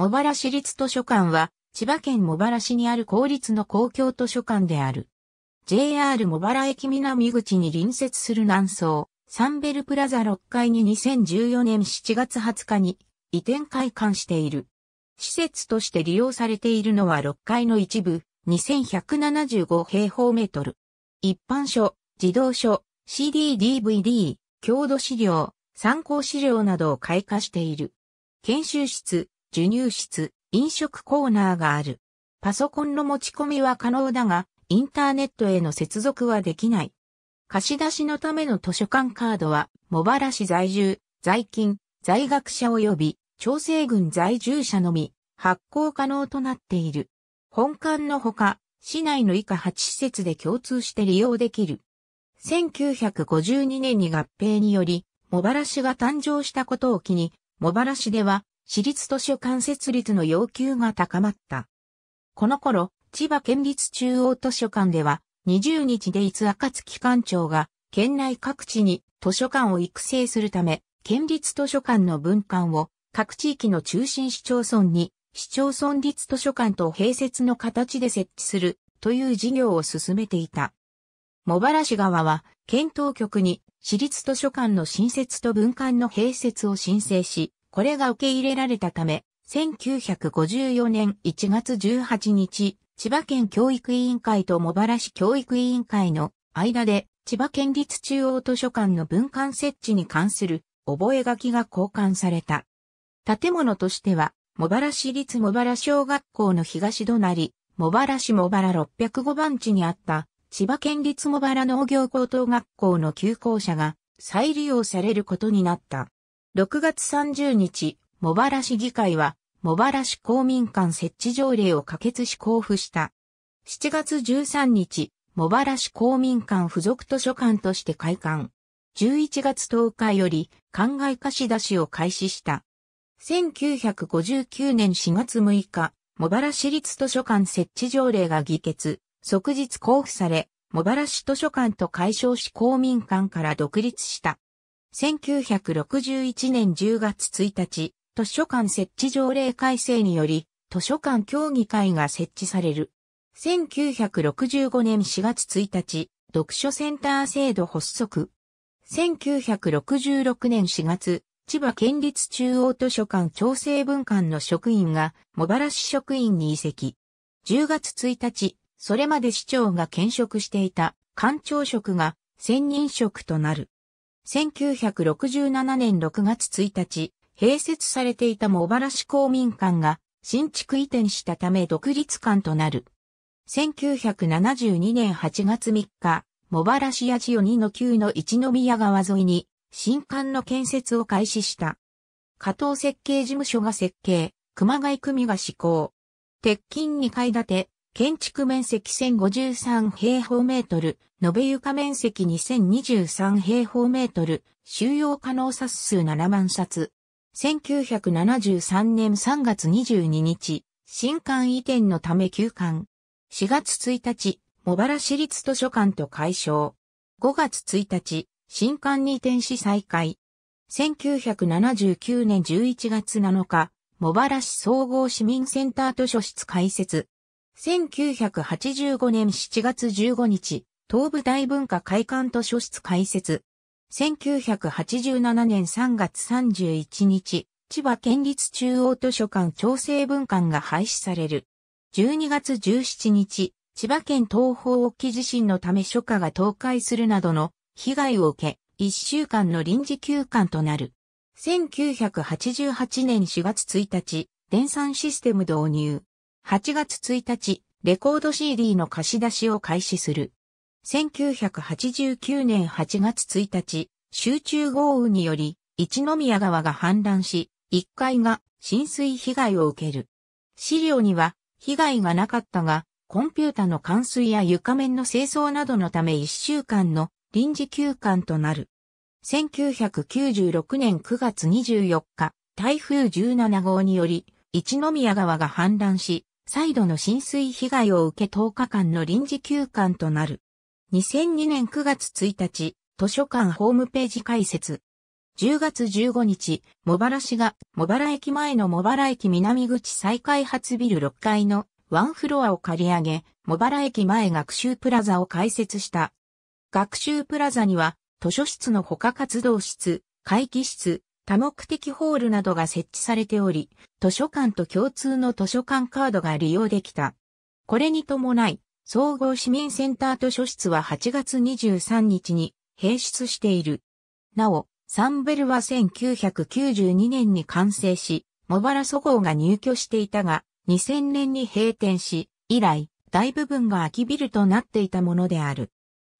茂原市立図書館は、千葉県茂原市にある公立の公共図書館である。JR 茂原駅南口に隣接する南総、サンベルプラザ6階に2014年7月20日に移転開館している。施設として利用されているのは6階の一部、2175平方メートル。一般書、児童書、CD/DVD、郷土資料、参考資料などを開花している。研修室、授乳室、飲食コーナーがある。パソコンの持ち込みは可能だが、インターネットへの接続はできない。貸し出しのための図書館カードは、茂原市在住、在勤、在学者及び、調整軍在住者のみ、発行可能となっている。本館のほか、市内の以下8施設で共通して利用できる。1952年に合併により、茂原市が誕生したことを機に、茂原市では、私立図書館設立の要求が高まった。この頃、千葉県立中央図書館では、20日で赤暁館長が、県内各地に図書館を育成するため、県立図書館の分館を各地域の中心市町村に市町村立図書館と併設の形で設置するという事業を進めていた。茂原市側は県当局に私立図書館の新設と分館の併設を申請し、これが受け入れられたため、1954年1月18日、千葉県教育委員会と茂原市教育委員会の間で、千葉県立中央図書館の文館設置に関する覚書が交換された。建物としては、茂原市立茂原小学校の東隣、茂原市茂原605番地にあった、千葉県立茂原農業高等学校の休校舎が再利用されることになった。6月30日、茂原市議会は、茂原市公民館設置条例を可決し交付した。7月13日、茂原市公民館附属図書館として開館。11月10日より、灌漑貸し出しを開始した。1959年4月6日、茂原市立図書館設置条例が議決、即日交付され、茂原市図書館と解消し公民館から独立した。1961年10月1日、図書館設置条例改正により、図書館協議会が設置される。1965年4月1日、読書センター制度発足。1966年4月、千葉県立中央図書館調整文館の職員が茂原市職員に移籍。10月1日、それまで市長が兼職していた官庁職が専任職となる。1967年6月1日、併設されていた茂原市公民館が新築移転したため独立館となる。1972年8月3日、茂原市八千代2の旧の一宮川沿いに新館の建設を開始した。加藤設計事務所が設計、熊谷組が施行。鉄筋2階建て、建築面積1053平方メートル、延べ床面積2023平方メートル、収容可能冊数7万冊。1973年3月22日、新館移転のため休館。4月1日、茂原市立図書館と解消。5月1日、新館に移転し再開。1979年11月7日、茂原市総合市民センター図書室開設。1985年7月15日、東部大文化会館図書室開設。1987年3月31日、千葉県立中央図書館調整文館が廃止される。12月17日、千葉県東方沖地震のため書家が倒壊するなどの被害を受け、1週間の臨時休館となる。1988年4月1日、電算システム導入。8月1日、レコード CD の貸し出しを開始する。1989年8月1日、集中豪雨により、一宮川が氾濫し、1階が浸水被害を受ける。資料には、被害がなかったが、コンピュータの冠水や床面の清掃などのため1週間の臨時休館となる。1996年9月24日、台風17号により、一宮川が氾濫し、再度の浸水被害を受け10日間の臨時休館となる。2002年9月1日、図書館ホームページ開設。10月15日、茂原市が、茂原駅前の茂原駅南口再開発ビル6階のワンフロアを借り上げ、茂原駅前学習プラザを開設した。学習プラザには、図書室の他活動室、会議室、多目的ホールなどが設置されており、図書館と共通の図書館カードが利用できた。これに伴い、総合市民センター図書室は8月23日に閉出している。なお、サンベルは1992年に完成し、茂原祖号が入居していたが、2000年に閉店し、以来、大部分が空きビルとなっていたものである。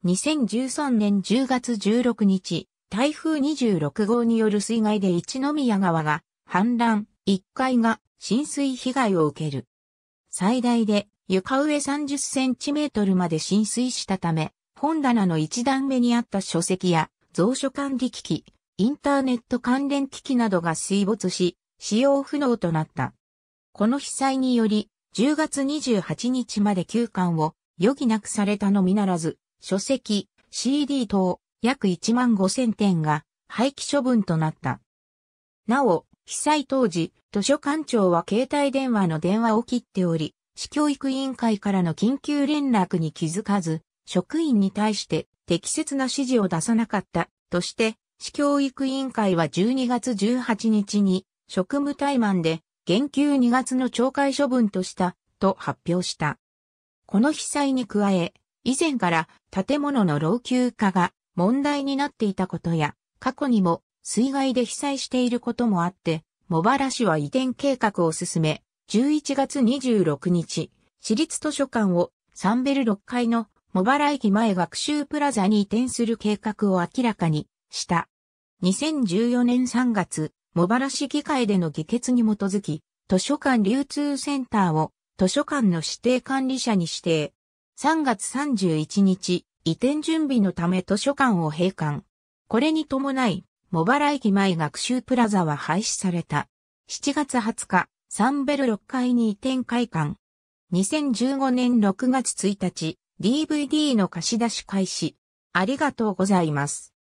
2013年10月16日、台風26号による水害で一宮川が氾濫、1階が浸水被害を受ける。最大で床上30センチメートルまで浸水したため、本棚の一段目にあった書籍や蔵書管理機器、インターネット関連機器などが水没し、使用不能となった。この被災により、10月28日まで休館を余儀なくされたのみならず、書籍、CD 等、約1万5千点が廃棄処分となった。なお、被災当時、図書館長は携帯電話の電話を切っており、市教育委員会からの緊急連絡に気づかず、職員に対して適切な指示を出さなかったとして、市教育委員会は12月18日に職務怠慢で減給2月の懲戒処分としたと発表した。この被災に加え、以前から建物の老朽化が問題になっていたことや、過去にも水害で被災していることもあって、茂原市は移転計画を進め、11月26日、市立図書館をサンベル6階の茂原駅前学習プラザに移転する計画を明らかにした。2014年3月、茂原市議会での議決に基づき、図書館流通センターを図書館の指定管理者に指定。3月31日、移転準備のため図書館を閉館。これに伴い、茂原駅前学習プラザは廃止された。7月20日、サンベル6階に移転開館。2015年6月1日、DVD の貸し出し開始。ありがとうございます。